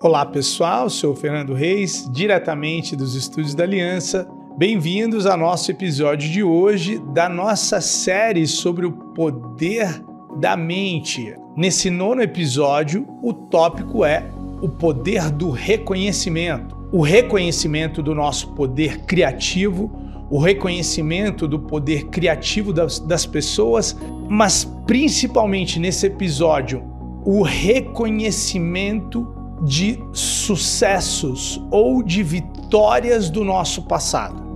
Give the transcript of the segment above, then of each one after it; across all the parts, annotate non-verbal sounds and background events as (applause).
Olá pessoal, sou Fernando Reis, diretamente dos estúdios da Aliança. Bem-vindos ao nosso episódio de hoje da nossa série sobre o poder da mente. Nesse nono episódio, o tópico é o poder do reconhecimento. O reconhecimento do nosso poder criativo, o reconhecimento do poder criativo das, das pessoas, mas principalmente nesse episódio, o reconhecimento de sucessos ou de vitórias do nosso passado.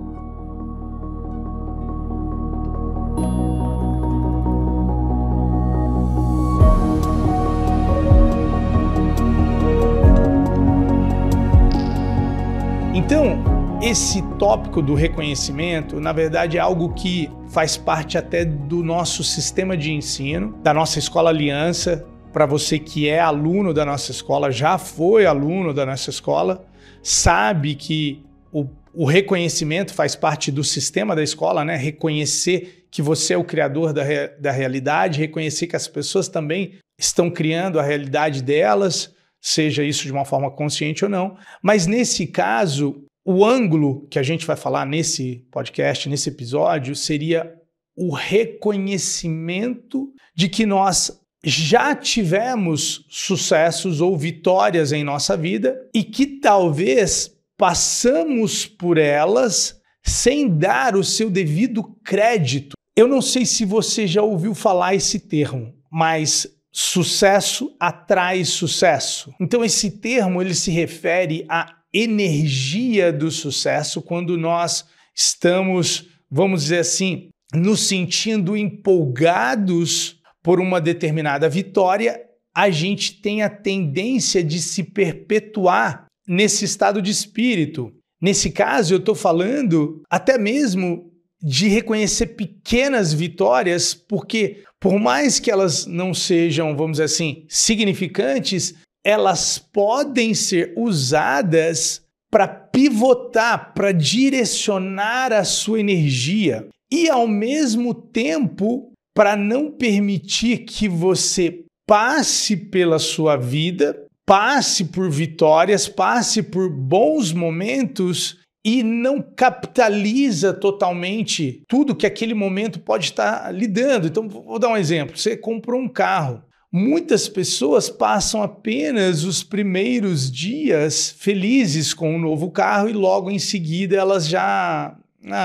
Então, esse tópico do reconhecimento, na verdade, é algo que faz parte até do nosso sistema de ensino, da nossa escola aliança, para você que é aluno da nossa escola, já foi aluno da nossa escola, sabe que o, o reconhecimento faz parte do sistema da escola, né? Reconhecer que você é o criador da, da realidade, reconhecer que as pessoas também estão criando a realidade delas, seja isso de uma forma consciente ou não. Mas nesse caso, o ângulo que a gente vai falar nesse podcast, nesse episódio, seria o reconhecimento de que nós já tivemos sucessos ou vitórias em nossa vida e que talvez passamos por elas sem dar o seu devido crédito. Eu não sei se você já ouviu falar esse termo, mas sucesso atrai sucesso. Então esse termo ele se refere à energia do sucesso quando nós estamos, vamos dizer assim, nos sentindo empolgados por uma determinada vitória, a gente tem a tendência de se perpetuar nesse estado de espírito. Nesse caso, eu estou falando até mesmo de reconhecer pequenas vitórias, porque por mais que elas não sejam, vamos dizer assim, significantes, elas podem ser usadas para pivotar, para direcionar a sua energia e ao mesmo tempo para não permitir que você passe pela sua vida, passe por vitórias, passe por bons momentos e não capitaliza totalmente tudo que aquele momento pode estar lhe dando. Então, vou dar um exemplo. Você comprou um carro. Muitas pessoas passam apenas os primeiros dias felizes com o um novo carro e logo em seguida elas já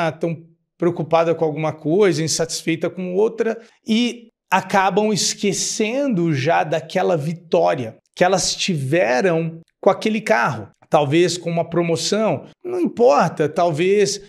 estão ah, preocupada com alguma coisa, insatisfeita com outra e acabam esquecendo já daquela vitória que elas tiveram com aquele carro, talvez com uma promoção, não importa, talvez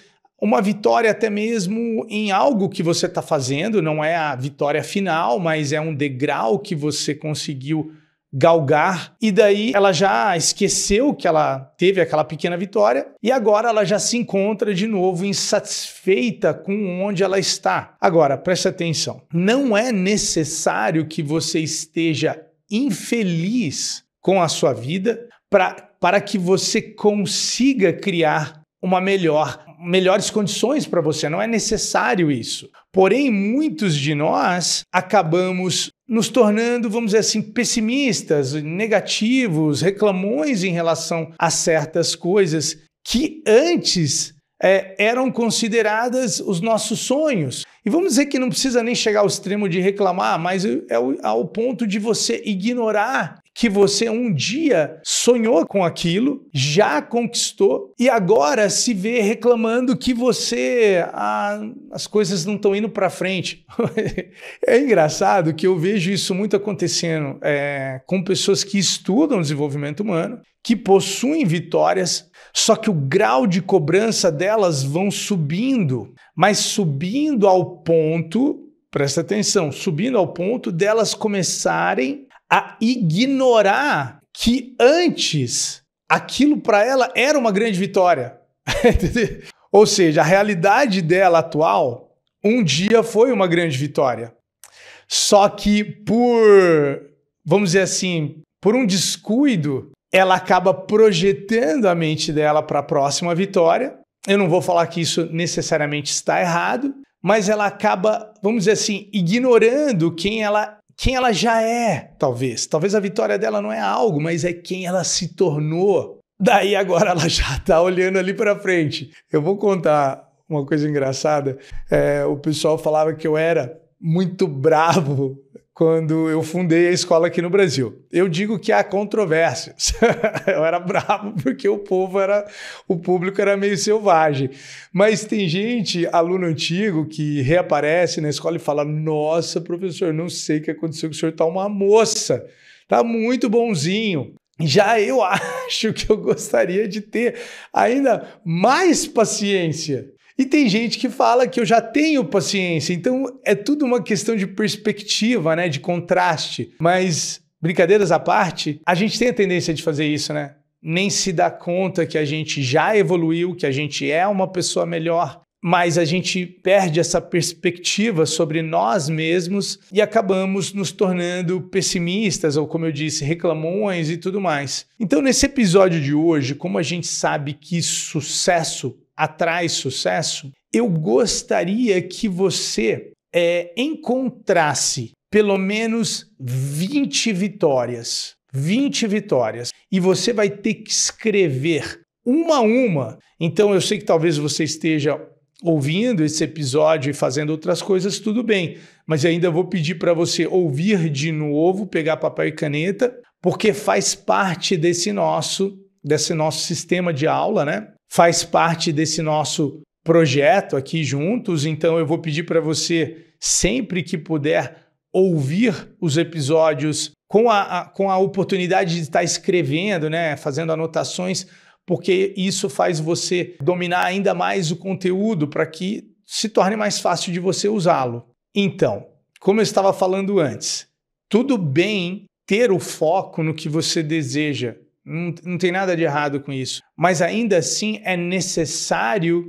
uma vitória até mesmo em algo que você está fazendo, não é a vitória final, mas é um degrau que você conseguiu galgar. E daí ela já esqueceu que ela teve aquela pequena vitória e agora ela já se encontra de novo insatisfeita com onde ela está. Agora, preste atenção: não é necessário que você esteja infeliz com a sua vida pra, para que você consiga criar uma melhor melhores condições para você. Não é necessário isso. Porém, muitos de nós acabamos nos tornando, vamos dizer assim, pessimistas, negativos, reclamões em relação a certas coisas que antes é, eram consideradas os nossos sonhos. E vamos dizer que não precisa nem chegar ao extremo de reclamar, mas é, é ao ponto de você ignorar que você um dia sonhou com aquilo, já conquistou e agora se vê reclamando que você ah, as coisas não estão indo para frente. (laughs) é engraçado que eu vejo isso muito acontecendo é, com pessoas que estudam desenvolvimento humano, que possuem vitórias, só que o grau de cobrança delas vão subindo, mas subindo ao ponto, presta atenção, subindo ao ponto delas começarem a ignorar que antes aquilo para ela era uma grande vitória. (laughs) Ou seja, a realidade dela atual um dia foi uma grande vitória. Só que por, vamos dizer assim, por um descuido, ela acaba projetando a mente dela para a próxima vitória. Eu não vou falar que isso necessariamente está errado, mas ela acaba, vamos dizer assim, ignorando quem ela quem ela já é, talvez. Talvez a vitória dela não é algo, mas é quem ela se tornou. Daí agora ela já está olhando ali para frente. Eu vou contar uma coisa engraçada. É, o pessoal falava que eu era muito bravo quando eu fundei a escola aqui no Brasil. Eu digo que há controvérsias. (laughs) eu era bravo porque o povo era, o público era meio selvagem. Mas tem gente, aluno antigo, que reaparece na escola e fala: Nossa, professor, não sei o que aconteceu que o senhor está uma moça, está muito bonzinho. Já eu (laughs) acho que eu gostaria de ter ainda mais paciência e tem gente que fala que eu já tenho paciência. Então é tudo uma questão de perspectiva, né? De contraste. Mas, brincadeiras à parte, a gente tem a tendência de fazer isso, né? Nem se dá conta que a gente já evoluiu, que a gente é uma pessoa melhor, mas a gente perde essa perspectiva sobre nós mesmos e acabamos nos tornando pessimistas ou, como eu disse, reclamões e tudo mais. Então, nesse episódio de hoje, como a gente sabe que sucesso atrai sucesso, eu gostaria que você é, encontrasse pelo menos 20 vitórias. 20 vitórias. E você vai ter que escrever uma a uma. Então eu sei que talvez você esteja ouvindo esse episódio e fazendo outras coisas, tudo bem, mas ainda vou pedir para você ouvir de novo, pegar papel e caneta, porque faz parte desse nosso desse nosso sistema de aula, né? faz parte desse nosso projeto aqui juntos, então eu vou pedir para você, sempre que puder, ouvir os episódios com a, a, com a oportunidade de estar tá escrevendo, né, fazendo anotações, porque isso faz você dominar ainda mais o conteúdo para que se torne mais fácil de você usá-lo. Então, como eu estava falando antes, tudo bem ter o foco no que você deseja não, não tem nada de errado com isso. Mas ainda assim é necessário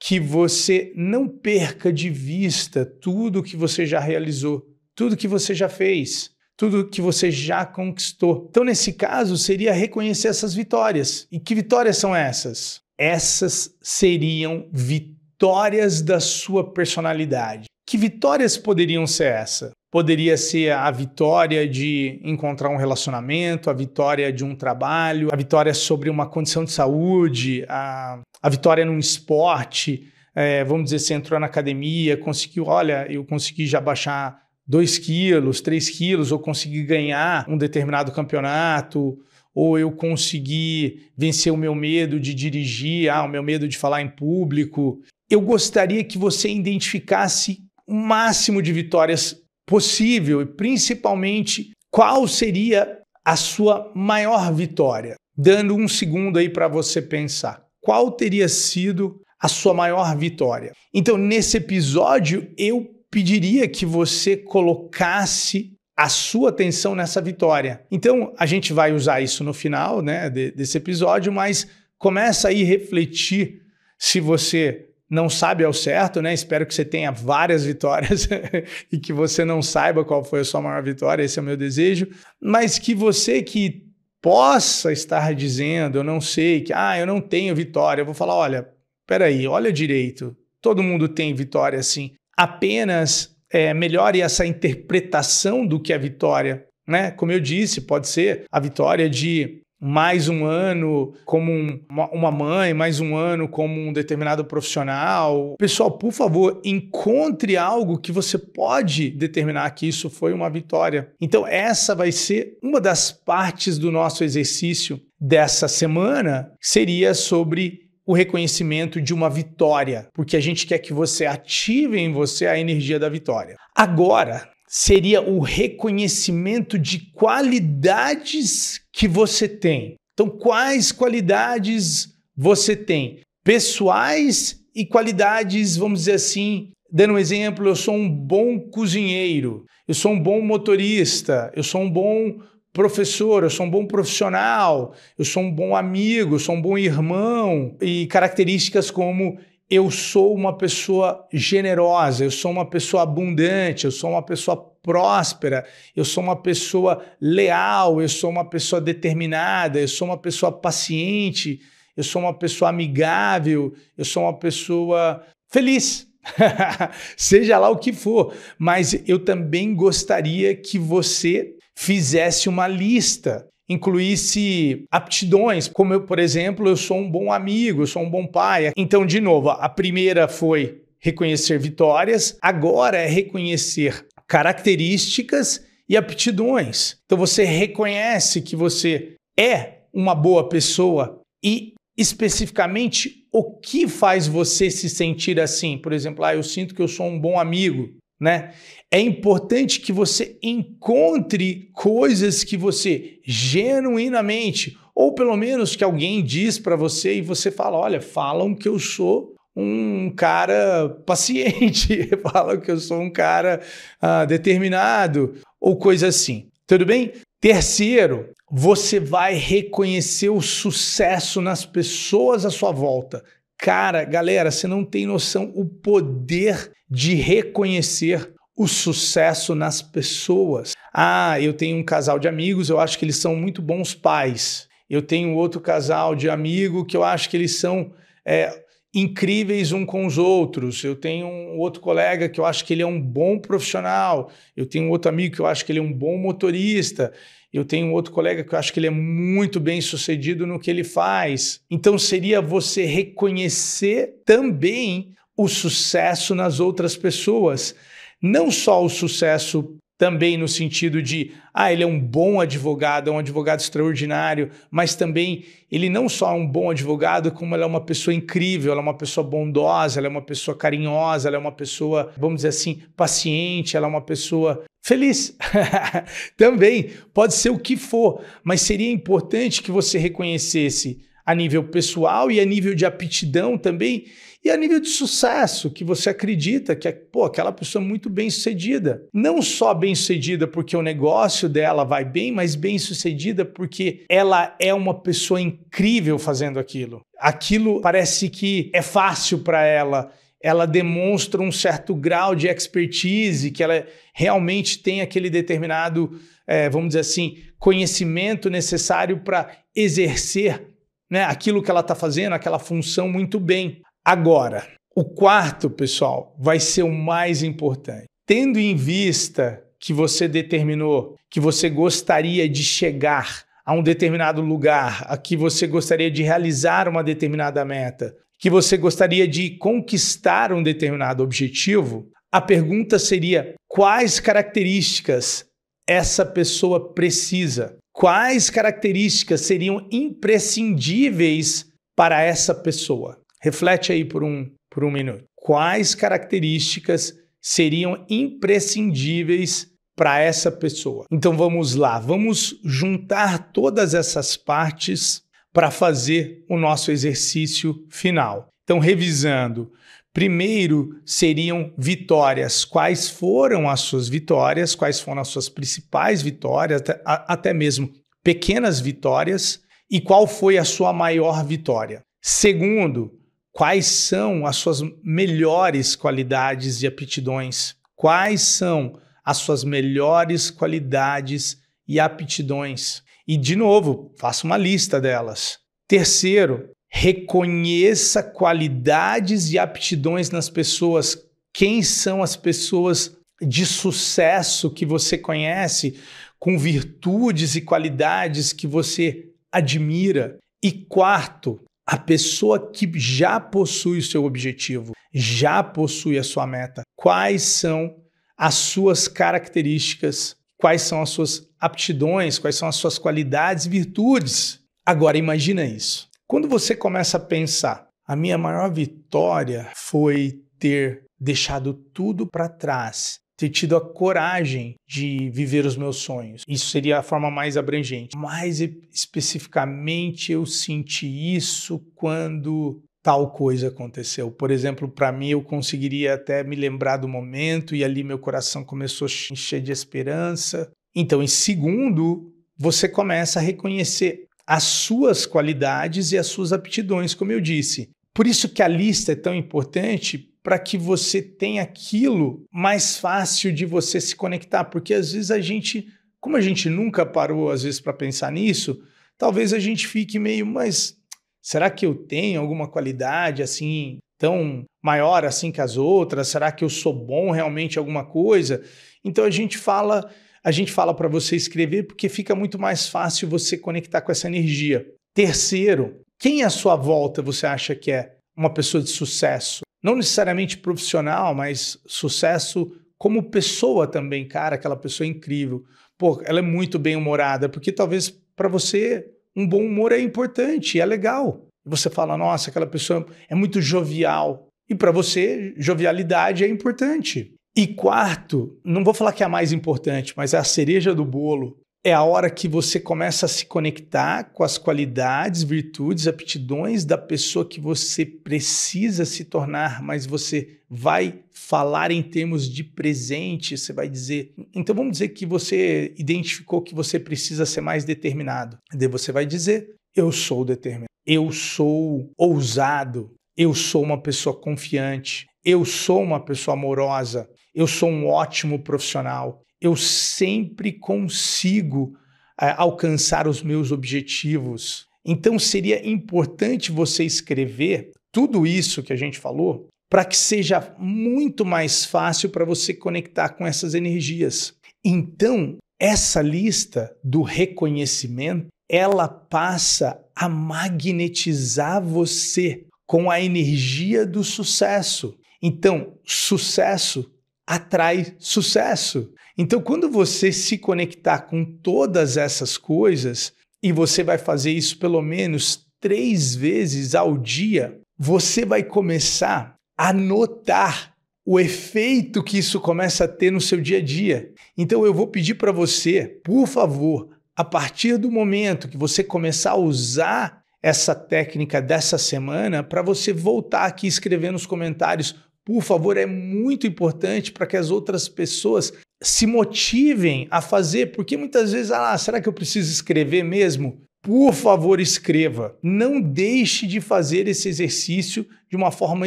que você não perca de vista tudo que você já realizou, tudo que você já fez, tudo que você já conquistou. Então, nesse caso, seria reconhecer essas vitórias. E que vitórias são essas? Essas seriam vitórias da sua personalidade. Que vitórias poderiam ser essa? Poderia ser a vitória de encontrar um relacionamento, a vitória de um trabalho, a vitória sobre uma condição de saúde, a, a vitória num esporte. É, vamos dizer, você entrou na academia, conseguiu, olha, eu consegui já baixar 2 quilos, 3 quilos, ou consegui ganhar um determinado campeonato, ou eu consegui vencer o meu medo de dirigir, ah, o meu medo de falar em público. Eu gostaria que você identificasse o máximo de vitórias possível e principalmente qual seria a sua maior vitória? Dando um segundo aí para você pensar. Qual teria sido a sua maior vitória? Então, nesse episódio, eu pediria que você colocasse a sua atenção nessa vitória. Então, a gente vai usar isso no final né, desse episódio, mas começa aí a refletir se você não sabe ao certo, né? Espero que você tenha várias vitórias (laughs) e que você não saiba qual foi a sua maior vitória, esse é o meu desejo, mas que você que possa estar dizendo, eu não sei, que ah, eu não tenho vitória, eu vou falar, olha, peraí, olha direito, todo mundo tem vitória assim. Apenas é, melhore essa interpretação do que é vitória, né? Como eu disse, pode ser a vitória de mais um ano como um, uma mãe, mais um ano como um determinado profissional. Pessoal, por favor, encontre algo que você pode determinar que isso foi uma vitória. Então, essa vai ser uma das partes do nosso exercício dessa semana, seria sobre o reconhecimento de uma vitória, porque a gente quer que você ative em você a energia da vitória. Agora, seria o reconhecimento de qualidades que você tem. Então, quais qualidades você tem? Pessoais e qualidades, vamos dizer assim, dando um exemplo, eu sou um bom cozinheiro, eu sou um bom motorista, eu sou um bom professor, eu sou um bom profissional, eu sou um bom amigo, eu sou um bom irmão e características como eu sou uma pessoa generosa, eu sou uma pessoa abundante, eu sou uma pessoa próspera, eu sou uma pessoa leal, eu sou uma pessoa determinada, eu sou uma pessoa paciente, eu sou uma pessoa amigável, eu sou uma pessoa feliz. (laughs) Seja lá o que for, mas eu também gostaria que você fizesse uma lista incluísse aptidões, como eu, por exemplo, eu sou um bom amigo, eu sou um bom pai. Então, de novo, a primeira foi reconhecer vitórias, agora é reconhecer características e aptidões. Então, você reconhece que você é uma boa pessoa e especificamente o que faz você se sentir assim. Por exemplo, ah, eu sinto que eu sou um bom amigo né? É importante que você encontre coisas que você genuinamente, ou pelo menos que alguém diz para você e você fala: olha, falam que eu sou um cara paciente, (laughs) falam que eu sou um cara ah, determinado, ou coisa assim. Tudo bem? Terceiro, você vai reconhecer o sucesso nas pessoas à sua volta. Cara, galera, você não tem noção o poder de reconhecer o sucesso nas pessoas. Ah, eu tenho um casal de amigos, eu acho que eles são muito bons pais. Eu tenho outro casal de amigo que eu acho que eles são é, incríveis um com os outros. Eu tenho um outro colega que eu acho que ele é um bom profissional. Eu tenho outro amigo que eu acho que ele é um bom motorista. Eu tenho um outro colega que eu acho que ele é muito bem sucedido no que ele faz. Então seria você reconhecer também o sucesso nas outras pessoas. Não só o sucesso também no sentido de, ah, ele é um bom advogado, é um advogado extraordinário, mas também ele não só é um bom advogado, como ela é uma pessoa incrível, ela é uma pessoa bondosa, ela é uma pessoa carinhosa, ela é uma pessoa, vamos dizer assim, paciente, ela é uma pessoa feliz. (laughs) também pode ser o que for, mas seria importante que você reconhecesse a nível pessoal e a nível de aptidão também, e a nível de sucesso, que você acredita que pô, aquela pessoa é muito bem sucedida. Não só bem sucedida porque o negócio dela vai bem, mas bem sucedida porque ela é uma pessoa incrível fazendo aquilo. Aquilo parece que é fácil para ela. Ela demonstra um certo grau de expertise, que ela realmente tem aquele determinado, é, vamos dizer assim, conhecimento necessário para exercer né, aquilo que ela está fazendo, aquela função muito bem. Agora, o quarto, pessoal, vai ser o mais importante. Tendo em vista que você determinou que você gostaria de chegar a um determinado lugar, a que você gostaria de realizar uma determinada meta, que você gostaria de conquistar um determinado objetivo, a pergunta seria: quais características essa pessoa precisa? quais características seriam imprescindíveis para essa pessoa? Reflete aí por um, por um minuto. Quais características seriam imprescindíveis para essa pessoa? Então vamos lá, vamos juntar todas essas partes para fazer o nosso exercício final. Então, revisando, Primeiro seriam vitórias. Quais foram as suas vitórias? Quais foram as suas principais vitórias? Até mesmo pequenas vitórias. E qual foi a sua maior vitória? Segundo, quais são as suas melhores qualidades e aptidões? Quais são as suas melhores qualidades e aptidões? E, de novo, faça uma lista delas. Terceiro, reconheça qualidades e aptidões nas pessoas. Quem são as pessoas de sucesso que você conhece, com virtudes e qualidades que você admira? E quarto, a pessoa que já possui o seu objetivo, já possui a sua meta. Quais são as suas características? Quais são as suas aptidões? Quais são as suas qualidades e virtudes? Agora imagina isso. Quando você começa a pensar, a minha maior vitória foi ter deixado tudo para trás, ter tido a coragem de viver os meus sonhos. Isso seria a forma mais abrangente. Mais especificamente, eu senti isso quando tal coisa aconteceu. Por exemplo, para mim, eu conseguiria até me lembrar do momento e ali meu coração começou a encher de esperança. Então, em segundo, você começa a reconhecer as suas qualidades e as suas aptidões, como eu disse. Por isso que a lista é tão importante para que você tenha aquilo mais fácil de você se conectar, porque às vezes a gente, como a gente nunca parou às vezes para pensar nisso, talvez a gente fique meio, mas será que eu tenho alguma qualidade assim tão maior assim que as outras? Será que eu sou bom realmente em alguma coisa? Então a gente fala a gente fala para você escrever porque fica muito mais fácil você conectar com essa energia. Terceiro, quem à sua volta você acha que é uma pessoa de sucesso? Não necessariamente profissional, mas sucesso como pessoa também, cara, aquela pessoa incrível. Pô, ela é muito bem-humorada, porque talvez para você um bom humor é importante, é legal. Você fala, nossa, aquela pessoa é muito jovial. E para você, jovialidade é importante. E quarto, não vou falar que é a mais importante, mas é a cereja do bolo. É a hora que você começa a se conectar com as qualidades, virtudes, aptidões da pessoa que você precisa se tornar, mas você vai falar em termos de presente, você vai dizer. Então vamos dizer que você identificou que você precisa ser mais determinado. Daí você vai dizer: eu sou determinado, eu sou ousado, eu sou uma pessoa confiante, eu sou uma pessoa amorosa, eu sou um ótimo profissional, eu sempre consigo é, alcançar os meus objetivos. Então seria importante você escrever tudo isso que a gente falou para que seja muito mais fácil para você conectar com essas energias. Então, essa lista do reconhecimento, ela passa a magnetizar você com a energia do sucesso. Então, sucesso atrai sucesso. Então, quando você se conectar com todas essas coisas, e você vai fazer isso pelo menos três vezes ao dia, você vai começar a notar o efeito que isso começa a ter no seu dia a dia. Então, eu vou pedir para você, por favor, a partir do momento que você começar a usar essa técnica dessa semana para você voltar aqui e escrever nos comentários por favor, é muito importante para que as outras pessoas se motivem a fazer, porque muitas vezes, ah, será que eu preciso escrever mesmo? Por favor, escreva. Não deixe de fazer esse exercício de uma forma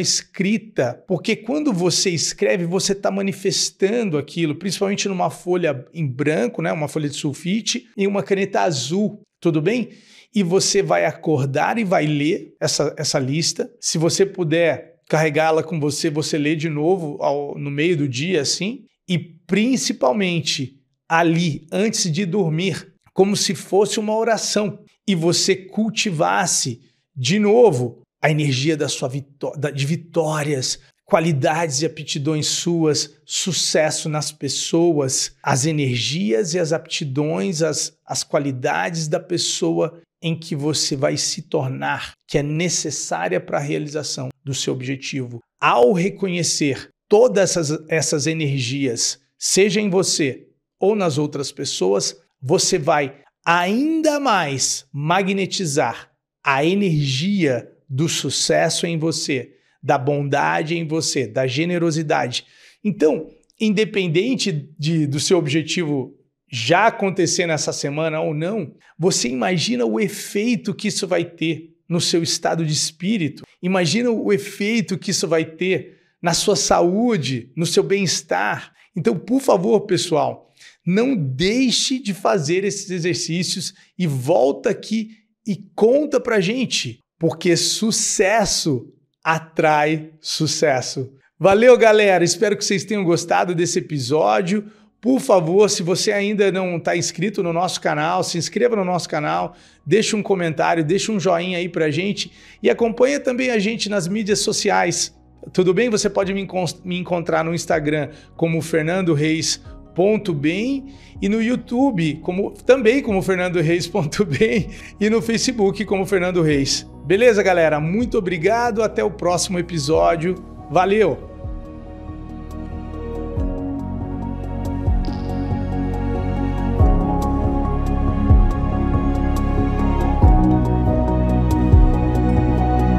escrita, porque quando você escreve, você está manifestando aquilo, principalmente numa folha em branco, né, uma folha de sulfite, e uma caneta azul, tudo bem? E você vai acordar e vai ler essa, essa lista. Se você puder carregá-la com você, você lê de novo ao, no meio do dia, assim, e principalmente ali, antes de dormir, como se fosse uma oração, e você cultivasse de novo a energia da sua vitó de vitórias, qualidades e aptidões suas, sucesso nas pessoas, as energias e as aptidões, as, as qualidades da pessoa em que você vai se tornar, que é necessária para a realização do seu objetivo. Ao reconhecer todas essas, essas energias, seja em você ou nas outras pessoas, você vai ainda mais magnetizar a energia do sucesso em você, da bondade em você, da generosidade. Então, independente de, do seu objetivo já acontecer nessa semana ou não, você imagina o efeito que isso vai ter no seu estado de espírito, imagina o efeito que isso vai ter na sua saúde, no seu bem-estar. Então, por favor, pessoal, não deixe de fazer esses exercícios e volta aqui e conta pra gente, porque sucesso atrai sucesso. Valeu, galera! Espero que vocês tenham gostado desse episódio. Por favor, se você ainda não está inscrito no nosso canal, se inscreva no nosso canal, deixe um comentário, deixe um joinha aí a gente e acompanha também a gente nas mídias sociais. Tudo bem? Você pode me, me encontrar no Instagram como Fernando Reis Ponto Bem e no YouTube como também como Fernando Reis Ponto Bem (laughs) e no Facebook como Fernando Reis. Beleza, galera? Muito obrigado, até o próximo episódio. Valeu!